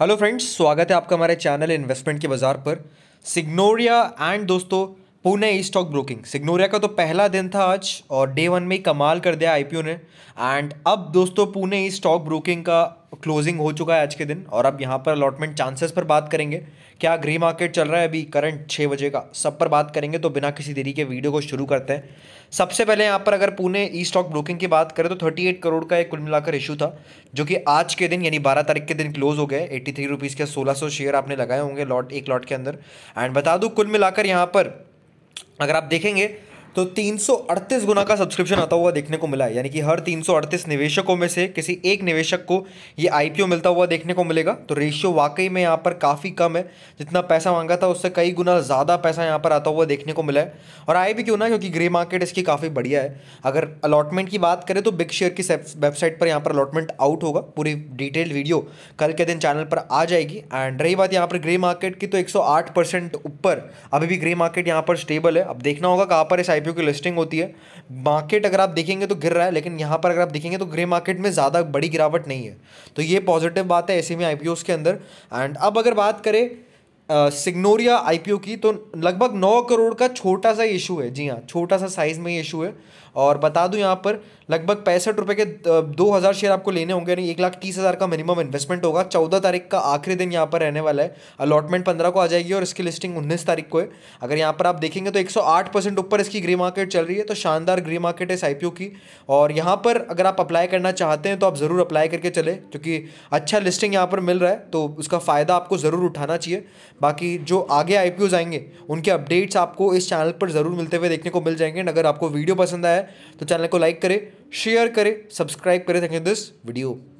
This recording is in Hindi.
हेलो फ्रेंड्स स्वागत है आपका हमारे चैनल इन्वेस्टमेंट के बाज़ार पर सिग्नोरिया एंड दोस्तों पुणे स्टॉक ब्रोकिंग सिग्नोरिया का तो पहला दिन था आज और डे वन में ही कमाल कर दिया आईपीओ ने एंड अब दोस्तों पुणे स्टॉक ब्रोकिंग का क्लोजिंग हो चुका है आज के दिन और अब यहाँ पर अलॉटमेंट चांसेस पर बात करेंगे क्या ग्रे मार्केट चल रहा है अभी करंट छः बजे का सब पर बात करेंगे तो बिना किसी देरी के वीडियो को शुरू करते हैं सबसे पहले यहाँ पर अगर पुणे ई स्टॉक ब्रोकिंग की बात करें तो 38 करोड़ का एक कुल मिलाकर इशू था जो कि आज के दिन यानी 12 तारीख के दिन क्लोज हो गए एट्टी थ्री रुपीज़ के सोलह सौ शेयर आपने लगाए होंगे लॉट एक लॉट के अंदर एंड बता दूँ कुल मिलाकर यहाँ पर अगर आप देखेंगे तो 338 गुना का सब्सक्रिप्शन आता हुआ देखने को मिला है यानी कि हर 338 निवेशकों में से किसी एक निवेशक को ये आईपीओ मिलता हुआ देखने को मिलेगा तो रेशियो वाकई में यहाँ पर काफ़ी कम है जितना पैसा मांगा था उससे कई गुना ज़्यादा पैसा यहाँ पर आता हुआ देखने को मिला है और आए भी क्यों ना क्योंकि ग्रे मार्केट इसकी काफ़ी बढ़िया है अगर अलॉटमेंट की बात करें तो बिग शेयर की वेबसाइट पर यहाँ पर अलॉटमेंट आउट होगा पूरी डिटेल्ड वीडियो कल के दिन चैनल पर आ जाएगी एंड रही बात यहाँ पर ग्रे मार्केट की तो एक परसेंट ऊपर अभी भी ग्रे मार्केट यहाँ पर स्टेबल है अब देखना होगा कहाँ पर इस आई आईपीओ की लिस्टिंग होती है मार्केट अगर आप देखेंगे तो गिर रहा है लेकिन यहाँ पर अगर आप देखेंगे तो ग्रे मार्केट में ज़्यादा बड़ी गिरावट नहीं है तो ये पॉजिटिव बात है ऐसे में आई के अंदर एंड अब अगर बात करें सिग्नोरिया आईपीओ की तो लगभग नौ करोड़ का छोटा सा इशू है जी हाँ छोटा सा साइज़ में इशू है और बता दूं यहाँ पर लगभग पैंसठ रुपये के दो हज़ार शेयर आपको लेने होंगे यानी एक लाख तीस हज़ार का मिनिमम इन्वेस्टमेंट होगा चौदह तारीख का आखिरी दिन यहाँ पर रहने वाला है अलॉटमेंट पंद्रह को आ जाएगी और इसकी लिस्टिंग उन्नीस तारीख को है अगर यहाँ पर आप देखेंगे तो एक सौ आठ परसेंट ऊपर इसकी ग्रे मार्केट चल रही है तो शानदार ग्रे मार्केट है इस आई पी ओ की और यहाँ पर अगर आप अप्लाई करना चाहते हैं तो आप ज़रूर अप्लाई करके चले क्योंकि अच्छा लिस्टिंग यहाँ पर मिल रहा है तो उसका फ़ायदा आपको ज़रूर उठाना चाहिए बाकी जो आगे आई आएंगे उनके अपडेट्स आपको इस चैनल पर ज़रूर मिलते हुए देखने को मिल जाएंगे अगर आपको वीडियो पसंद आया तो चैनल को लाइक करें शेयर करें सब्सक्राइब करें थैंक यू दिस वीडियो